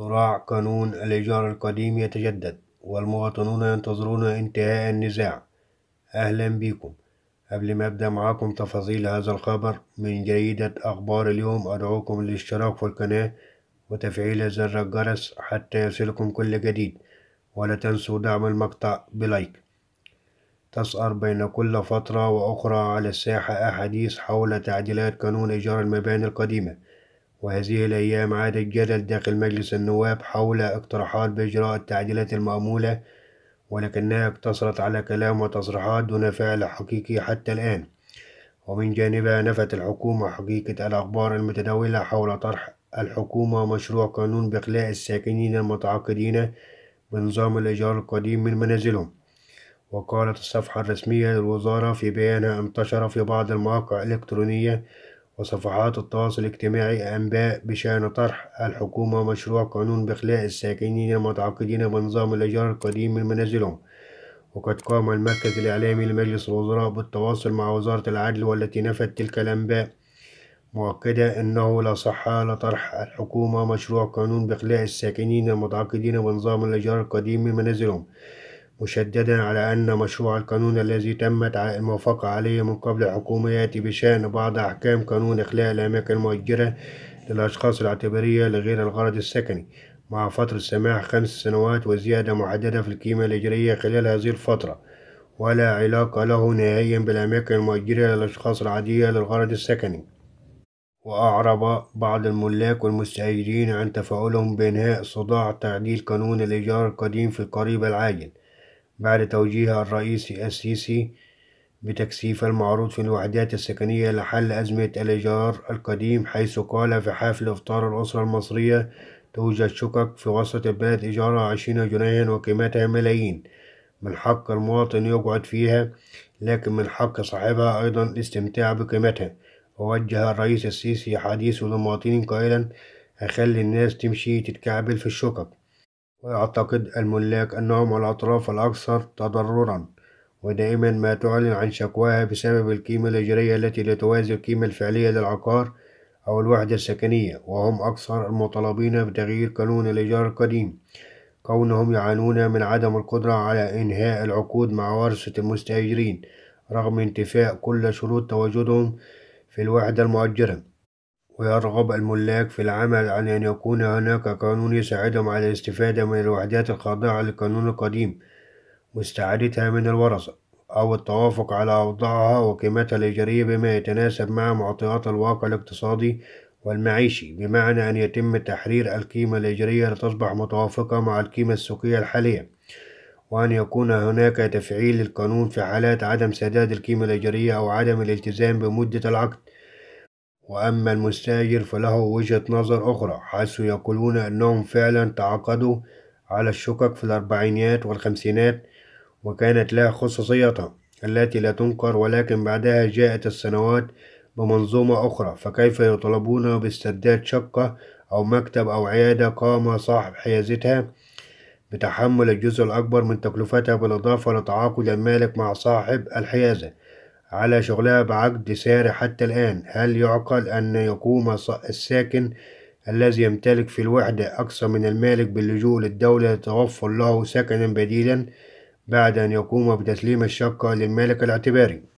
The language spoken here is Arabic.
صراع قانون الإيجار القديم يتجدد والمواطنون ينتظرون انتهاء النزاع أهلا بكم قبل ما أبدأ معاكم تفاصيل هذا الخبر من جريدة أخبار اليوم أدعوكم للاشتراك في القناة وتفعيل زر الجرس حتى يصلكم كل جديد ولا تنسوا دعم المقطع بلايك تسأر بين كل فترة وأخرى على الساحة أحاديث حول تعديلات قانون إيجار المباني القديمة وهذه الأيام عاد الجدل داخل مجلس النواب حول اقتراحات بإجراء التعديلات المأمولة ولكنها اقتصرت على كلام وتصريحات دون فعل حقيقي حتى الآن ومن جانبها نفت الحكومة حقيقة الأخبار المتداولة حول طرح الحكومة مشروع قانون بإخلاء الساكنين المتعاقدين بنظام الإيجار القديم من منازلهم وقالت الصفحة الرسمية للوزارة في بيانها انتشر في بعض المواقع الإلكترونية وصفحات التواصل الاجتماعي أنباء بشأن طرح الحكومة مشروع قانون بإخلاء الساكنين المتعاقدين بنظام الإيجار القديم من منازلهم وقد قام المركز الإعلامي لمجلس الوزراء بالتواصل مع وزارة العدل والتي نفت تلك الأنباء مؤكدة أنه لا صحة لطرح الحكومة مشروع قانون بإخلاء الساكنين المتعاقدين بنظام الإيجار القديم من منازلهم مشددا على أن مشروع القانون الذي تمت الموافقة عليه من قبل الحكومة يأتي بشأن بعض أحكام قانون إخلاء الأماكن المؤجرة للأشخاص الاعتبارية لغير الغرض السكني مع فترة سماح خمس سنوات وزيادة محددة في القيمة الإجرية خلال هذه الفترة ولا علاقة له نهائيا بالأماكن المؤجرة للأشخاص العادية للغرض السكني وأعرب بعض الملاك والمستأجرين عن تفاؤلهم بإنهاء صداع تعديل قانون الإيجار القديم في القريب العاجل بعد توجيه الرئيس السيسي بتكثيف المعروض في الوحدات السكنية لحل أزمة الإيجار القديم حيث قال في حفل إفطار الأسرة المصرية توجد شقق في وسط البلد إيجارها عشرين جنيها وقيمتها ملايين من حق المواطن يقعد فيها لكن من حق صاحبها أيضا الاستمتاع بقيمتها ووجه الرئيس السيسي حديثه للمواطنين قائلا أخلي الناس تمشي تتكعبل في الشقق ويعتقد الملاك أنهم الأطراف الأكثر تضررًا ودائما ما تعلن عن شكواها بسبب القيمة الأجرية التي لا توازي القيمة الفعلية للعقار أو الوحدة السكنية وهم أكثر المطالبين بتغيير قانون الإيجار القديم كونهم يعانون من عدم القدرة على إنهاء العقود مع ورثة المستأجرين رغم انتفاء كل شروط تواجدهم في الوحدة المؤجرة ويرغب الملاك في العمل على أن يكون هناك قانون يساعدهم على الاستفادة من الوحدات الخاضعة للقانون القديم واستعادتها من الورثة أو التوافق على أوضاعها وقيمتها الإيجارية بما يتناسب مع معطيات الواقع الاقتصادي والمعيشي بمعنى أن يتم تحرير القيمة الإيجارية لتصبح متوافقة مع القيمة السوقية الحالية وأن يكون هناك تفعيل للقانون في حالات عدم سداد القيمة الإيجارية أو عدم الالتزام بمدة العقد وأما المستأجر فله وجهة نظر أخرى حيث يقولون أنهم فعلا تعاقدوا على الشقق في الأربعينيات والخمسينات وكانت لها خصوصيتها التي لا تنكر ولكن بعدها جاءت السنوات بمنظومة أخرى فكيف يطلبون باسترداد شقة أو مكتب أو عيادة قام صاحب حيازتها بتحمل الجزء الأكبر من تكلفتها بالإضافة لتعاقد المالك مع صاحب الحيازة على شغلها بعقد ساري حتى الآن هل يعقل أن يقوم الساكن الذي يمتلك في الوحدة أكثر من المالك باللجوء للدولة لتوفر له سكنا بديلا بعد أن يقوم بتسليم الشقة للمالك الاعتباري